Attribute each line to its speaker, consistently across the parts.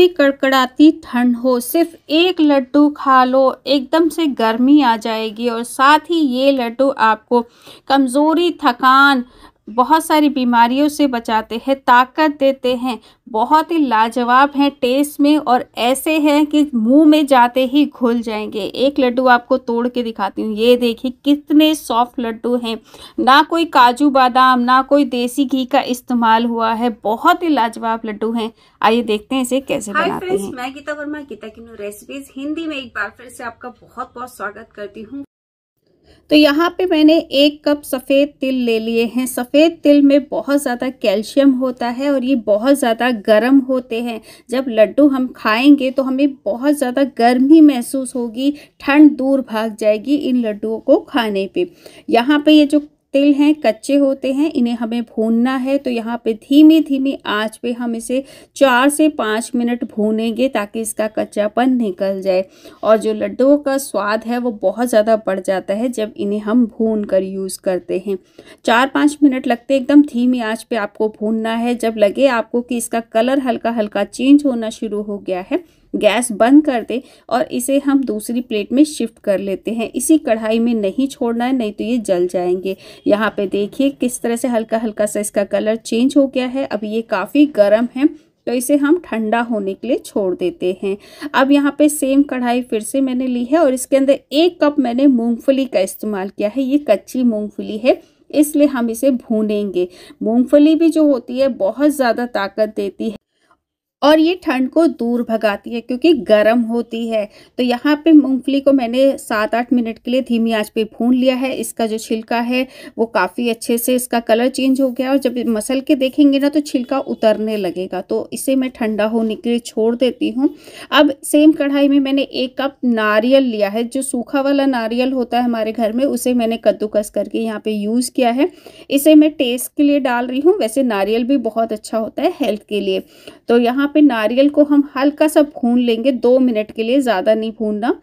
Speaker 1: भी कड़कड़ाती ठंड हो सिर्फ एक लड्डू खा लो एकदम से गर्मी आ जाएगी और साथ ही ये लड्डू आपको कमज़ोरी थकान बहुत सारी बीमारियों से बचाते हैं ताकत देते हैं बहुत ही लाजवाब हैं टेस्ट में और ऐसे हैं कि मुंह में जाते ही घुल जाएंगे एक लड्डू आपको तोड़ के दिखाती हूँ ये देखिए कितने सॉफ्ट लड्डू हैं ना कोई काजू बादाम ना कोई देसी घी का इस्तेमाल हुआ है बहुत ही लाजवाब लड्डू हैं आइए देखते हैं इसे कैसे बनाते हैं मैं गीता वर्मा गीता किन्नू रेसिपीज हिंदी में एक बार फिर से आपका बहुत बहुत स्वागत करती हूँ तो यहाँ पे मैंने एक कप सफ़ेद तिल ले लिए हैं सफ़ेद तिल में बहुत ज़्यादा कैल्शियम होता है और ये बहुत ज़्यादा गर्म होते हैं जब लड्डू हम खाएंगे तो हमें बहुत ज़्यादा गर्मी महसूस होगी ठंड दूर भाग जाएगी इन लड्डुओं को खाने पे यहाँ पे ये जो तिल हैं कच्चे होते हैं इन्हें हमें भूनना है तो यहाँ पे धीमी धीमी आंच पे हम इसे चार से पाँच मिनट भूनेंगे ताकि इसका कच्चापन निकल जाए और जो लड्डुओं का स्वाद है वो बहुत ज़्यादा बढ़ जाता है जब इन्हें हम भून कर यूज़ करते हैं चार पाँच मिनट लगते एकदम धीमी आँच पर आपको भूनना है जब लगे आपको कि इसका कलर हल्का हल्का चेंज होना शुरू हो गया है गैस बंद कर दे और इसे हम दूसरी प्लेट में शिफ्ट कर लेते हैं इसी कढ़ाई में नहीं छोड़ना है नहीं तो ये जल जाएंगे यहाँ पे देखिए किस तरह से हल्का हल्का सा इसका कलर चेंज हो गया है अब ये काफ़ी गर्म है तो इसे हम ठंडा होने के लिए छोड़ देते हैं अब यहाँ पे सेम कढ़ाई फिर से मैंने ली है और इसके अंदर एक कप मैंने मूँगफली का इस्तेमाल किया है ये कच्ची मूँगफली है इसलिए हम इसे भूनेंगे मूँगफली भी जो होती है बहुत ज़्यादा ताकत देती है और ये ठंड को दूर भगाती है क्योंकि गर्म होती है तो यहाँ पे मूंगफली को मैंने सात आठ मिनट के लिए धीमी आंच पे भून लिया है इसका जो छिलका है वो काफ़ी अच्छे से इसका कलर चेंज हो गया और जब मसल के देखेंगे ना तो छिलका उतरने लगेगा तो इसे मैं ठंडा होने के लिए छोड़ देती हूँ अब सेम कढ़ाई में मैंने एक कप नारियल लिया है जो सूखा वाला नारियल होता है हमारे घर में उसे मैंने कद्दूकस करके यहाँ पर यूज़ किया है इसे मैं टेस्ट के लिए डाल रही हूँ वैसे नारियल भी बहुत अच्छा होता है हेल्थ के लिए तो यहाँ यहाँ पे नारियल को हम हल्का सा भून लेंगे दो मिनट के लिए ज़्यादा नहीं भूनना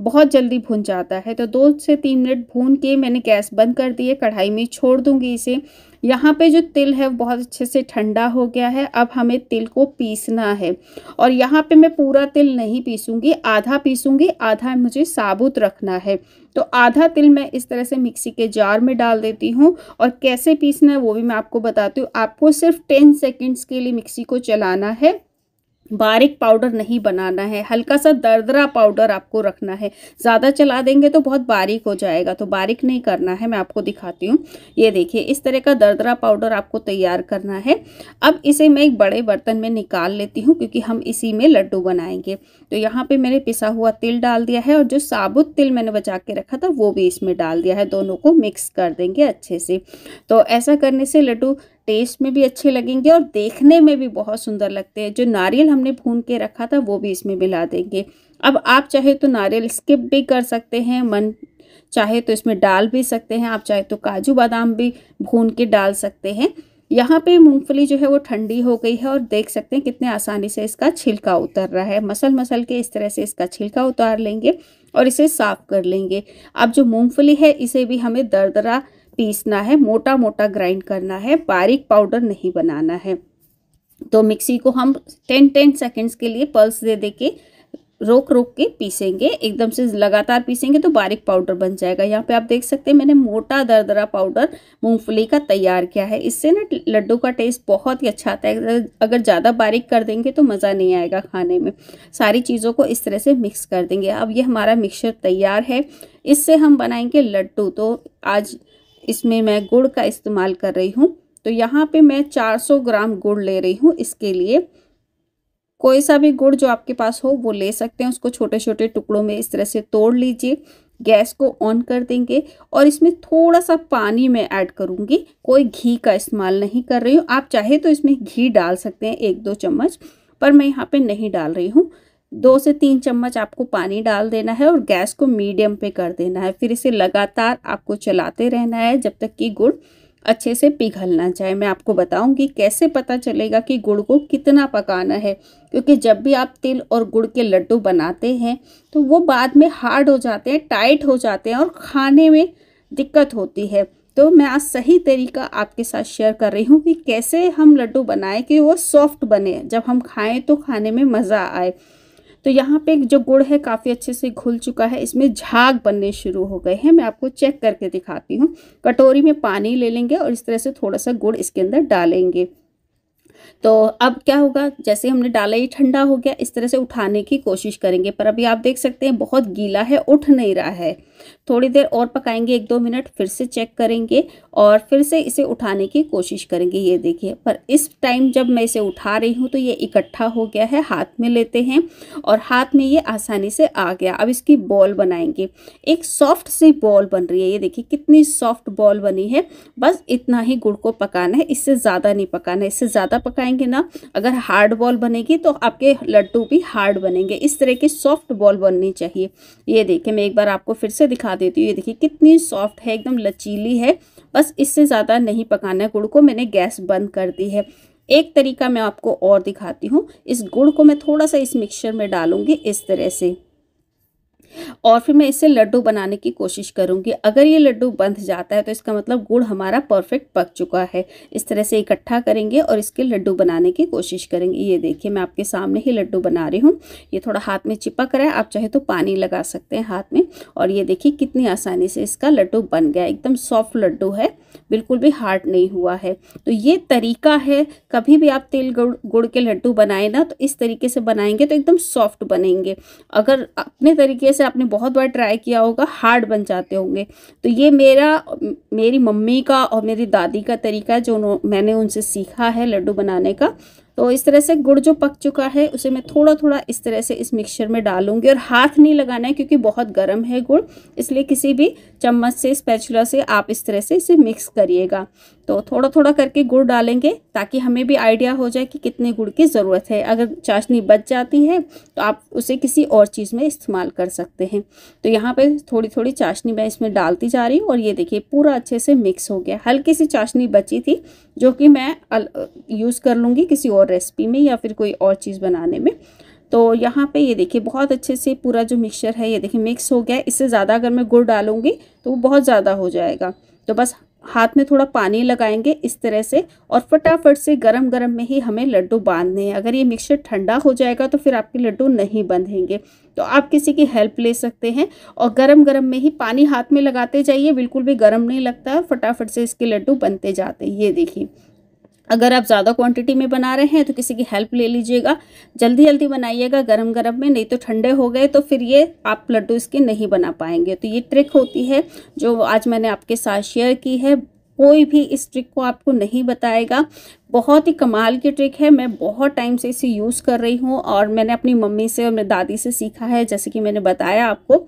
Speaker 1: बहुत जल्दी भून जाता है तो दो से तीन मिनट भून के मैंने गैस बंद कर दी है कढ़ाई में छोड़ दूँगी इसे यहाँ पे जो तिल है बहुत अच्छे से ठंडा हो गया है अब हमें तिल को पीसना है और यहाँ पे मैं पूरा तिल नहीं पीसूँगी आधा पीसूंगी आधा मुझे साबुत रखना है तो आधा तिल मैं इस तरह से मिक्सी के जार में डाल देती हूँ और कैसे पीसना है वो भी मैं आपको बताती हूँ आपको सिर्फ टेन सेकेंड्स के लिए मिक्सी को चलाना है बारीक पाउडर नहीं बनाना है हल्का सा दरदरा पाउडर आपको रखना है ज़्यादा चला देंगे तो बहुत बारीक हो जाएगा तो बारीक नहीं करना है मैं आपको दिखाती हूँ ये देखिए इस तरह का दरदरा पाउडर आपको तैयार करना है अब इसे मैं एक बड़े बर्तन में निकाल लेती हूँ क्योंकि हम इसी में लड्डू बनाएंगे तो यहाँ पर मैंने पिसा हुआ तिल डाल दिया है और जो साबुत तिल मैंने बचा के रखा था वो भी इसमें डाल दिया है दोनों को मिक्स कर देंगे अच्छे से तो ऐसा करने से लड्डू टेस्ट में भी अच्छे लगेंगे और देखने में भी बहुत सुंदर लगते हैं जो नारियल हमने भून के रखा था वो भी इसमें मिला देंगे अब आप चाहे तो नारियल स्किप भी कर सकते हैं मन चाहे तो इसमें डाल भी सकते हैं आप चाहे तो काजू बादाम भी भून के डाल सकते हैं यहाँ पे मूंगफली जो है वो ठंडी हो गई है और देख सकते हैं कितने आसानी से इसका छिलका उतर रहा है मसल मसल के इस तरह से इसका छिलका उतार लेंगे और इसे साफ कर लेंगे अब जो मूंगफली है इसे भी हमें दरदरा पीसना है मोटा मोटा ग्राइंड करना है बारीक पाउडर नहीं बनाना है तो मिक्सी को हम टेन टेन सेकेंड्स के लिए पल्स दे दे के रोक रोक के पीसेंगे एकदम से लगातार पीसेंगे तो बारीक पाउडर बन जाएगा यहाँ पे आप देख सकते हैं मैंने मोटा दरदरा पाउडर मूंगफली का तैयार किया है इससे ना लड्डू का टेस्ट बहुत ही अच्छा आता है अगर ज़्यादा बारीक कर देंगे तो मज़ा नहीं आएगा खाने में सारी चीज़ों को इस तरह से मिक्स कर देंगे अब ये हमारा मिक्सचर तैयार है इससे हम बनाएंगे लड्डू तो आज इसमें मैं गुड़ का इस्तेमाल कर रही हूँ तो यहाँ पे मैं 400 ग्राम गुड़ ले रही हूँ इसके लिए कोई सा भी गुड़ जो आपके पास हो वो ले सकते हैं उसको छोटे छोटे टुकड़ों में इस तरह से तोड़ लीजिए गैस को ऑन कर देंगे और इसमें थोड़ा सा पानी मैं ऐड करूँगी कोई घी का इस्तेमाल नहीं कर रही हूँ आप चाहे तो इसमें घी डाल सकते हैं एक दो चम्मच पर मैं यहाँ पर नहीं डाल रही हूँ दो से तीन चम्मच आपको पानी डाल देना है और गैस को मीडियम पे कर देना है फिर इसे लगातार आपको चलाते रहना है जब तक कि गुड़ अच्छे से पिघलना चाहिए मैं आपको बताऊंगी कैसे पता चलेगा कि गुड़ को कितना पकाना है क्योंकि जब भी आप तिल और गुड़ के लड्डू बनाते हैं तो वो बाद में हार्ड हो जाते हैं टाइट हो जाते हैं और खाने में दिक्कत होती है तो मैं आज सही तरीका आपके साथ शेयर कर रही हूँ कि कैसे हम लड्डू बनाएं कि वो सॉफ्ट बने जब हम खाएं तो खाने में मज़ा आए तो यहाँ पे जो गुड़ है काफ़ी अच्छे से घुल चुका है इसमें झाग बनने शुरू हो गए हैं मैं आपको चेक करके दिखाती हूँ कटोरी में पानी ले लेंगे और इस तरह से थोड़ा सा गुड़ इसके अंदर डालेंगे तो अब क्या होगा जैसे हमने डाला ये ठंडा हो गया इस तरह से उठाने की कोशिश करेंगे पर अभी आप देख सकते हैं बहुत गीला है उठ नहीं रहा है थोड़ी देर और पकाएंगे एक दो मिनट फिर से चेक करेंगे और फिर से इसे उठाने की कोशिश करेंगे ये देखिए पर इस टाइम जब मैं इसे उठा रही हूँ तो ये इकट्ठा हो गया है हाथ में लेते हैं और हाथ में ये आसानी से आ गया अब इसकी बॉल बनाएंगे एक सॉफ्ट सी बॉल बन रही है ये देखिए कितनी सॉफ्ट बॉल बनी है बस इतना ही गुड़ को पकाना है इससे ज़्यादा नहीं पकाना है इससे ज़्यादा पक पकाएंगे ना अगर हार्ड बॉल बनेगी तो आपके लड्डू भी हार्ड बनेंगे इस तरह की सॉफ्ट बॉल बननी चाहिए ये देखिए मैं एक बार आपको फिर से दिखा देती हूँ ये देखिए कितनी सॉफ्ट है एकदम लचीली है बस इससे ज़्यादा नहीं पकाना है गुड़ को मैंने गैस बंद कर दी है एक तरीका मैं आपको और दिखाती हूँ इस गुड़ को मैं थोड़ा सा इस मिक्सचर में डालूँगी इस तरह से और फिर मैं इसे लड्डू बनाने की कोशिश करूँगी अगर ये लड्डू बंध जाता है तो इसका मतलब गुड़ हमारा परफेक्ट पक चुका है इस तरह से इकट्ठा करेंगे और इसके लड्डू बनाने की कोशिश करेंगे ये देखिए मैं आपके सामने ही लड्डू बना रही हूँ ये थोड़ा हाथ में चिपक रहा है आप चाहे तो पानी लगा सकते हैं हाथ में और ये देखिए कितनी आसानी से इसका लड्डू बन गया एकदम सॉफ्ट लड्डू है बिल्कुल भी हार्ड नहीं हुआ है तो ये तरीका है कभी भी आप तेल गुड़ गुड़ के लड्डू बनाए ना तो इस तरीके से बनाएंगे तो एकदम सॉफ्ट बनेंगे अगर अपने तरीके से आपने बहुत बार ट्राई किया होगा हार्ड बन जाते होंगे तो ये मेरा मेरी मम्मी का और मेरी दादी का तरीका है जो मैंने उनसे सीखा है लड्डू बनाने का तो इस तरह से गुड़ जो पक चुका है उसे मैं थोड़ा थोड़ा इस तरह से इस मिक्सचर में डालूंगी और हाथ नहीं लगाना है क्योंकि बहुत गर्म है गुड़ इसलिए किसी भी चम्मच से स्पैचुला से आप इस तरह से इसे मिक्स करिएगा तो थोड़ा थोड़ा करके गुड़ डालेंगे ताकि हमें भी आइडिया हो जाए कि कितने गुड़ की ज़रूरत है अगर चाशनी बच जाती है तो आप उसे किसी और चीज़ में इस्तेमाल कर सकते हैं तो यहाँ पे थोड़ी थोड़ी चाशनी मैं इसमें डालती जा रही हूँ और ये देखिए पूरा अच्छे से मिक्स हो गया हल्की सी चाशनी बची थी जो कि मैं यूज़ कर लूँगी किसी और रेसिपी में या फिर कोई और चीज़ बनाने में तो यहाँ पे ये देखिए बहुत अच्छे से पूरा जो मिक्सचर है ये देखिए मिक्स हो गया इससे ज़्यादा अगर मैं गुड़ डालूँगी तो वो बहुत ज़्यादा हो जाएगा तो बस हाथ में थोड़ा पानी लगाएंगे इस तरह से और फटाफट से गरम गरम में ही हमें लड्डू बांधने हैं अगर ये मिक्सचर ठंडा हो जाएगा तो फिर आपके लड्डू नहीं बंधेंगे तो आप किसी की हेल्प ले सकते हैं और गरम गरम में ही पानी हाथ में लगाते जाइए बिल्कुल भी गर्म नहीं लगता है फटाफट से इसके लड्डू बनते जाते हैं ये देखिए अगर आप ज़्यादा क्वांटिटी में बना रहे हैं तो किसी की हेल्प ले लीजिएगा जल्दी जल्दी बनाइएगा गरम गरम में नहीं तो ठंडे हो गए तो फिर ये आप लड्डू इसके नहीं बना पाएंगे तो ये ट्रिक होती है जो आज मैंने आपके साथ शेयर की है कोई भी इस ट्रिक को आपको नहीं बताएगा बहुत ही कमाल की ट्रिक है मैं बहुत टाइम से इसे यूज़ कर रही हूँ और मैंने अपनी मम्मी से और मेरी दादी से सीखा है जैसे कि मैंने बताया आपको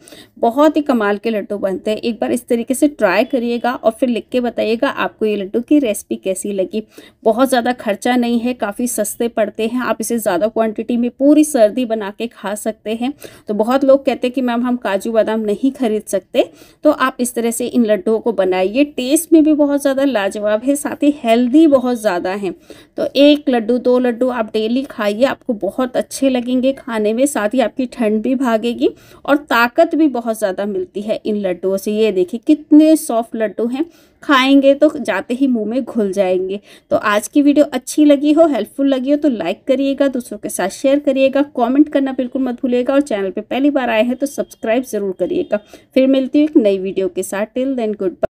Speaker 1: बहुत ही कमाल के लड्डू बनते हैं एक बार इस तरीके से ट्राई करिएगा और फिर लिख के बताइएगा आपको ये लड्डू की रेसिपी कैसी लगी बहुत ज़्यादा खर्चा नहीं है काफ़ी सस्ते पड़ते हैं आप इसे ज़्यादा क्वान्टिटी में पूरी सर्दी बना के खा सकते हैं तो बहुत लोग कहते हैं कि मैम हम काजू बादाम नहीं खरीद सकते तो आप इस तरह से इन लड्डुओं को बनाइए टेस्ट में भी बहुत ज़्यादा लाजवाब है साथ ही हेल्दी बहुत ज़्यादा है हैं तो एक लड्डू दो लड्डू आप डेली खाइए आपको बहुत अच्छे लगेंगे खाने में साथ ही आपकी ठंड भी भागेगी और ताकत भी बहुत ज़्यादा मिलती है इन लड्डुओं से ये देखिए कितने सॉफ्ट लड्डू हैं खाएंगे तो जाते ही मुंह में घुल जाएंगे तो आज की वीडियो अच्छी लगी हो हेल्पफुल लगी हो तो लाइक करिएगा दूसरों के साथ शेयर करिएगा कमेंट करना बिल्कुल मत भूलिएगा और चैनल पे पहली बार आए हैं तो सब्सक्राइब ज़रूर करिएगा फिर मिलती हूँ एक नई वीडियो के साथ टिल देन गुड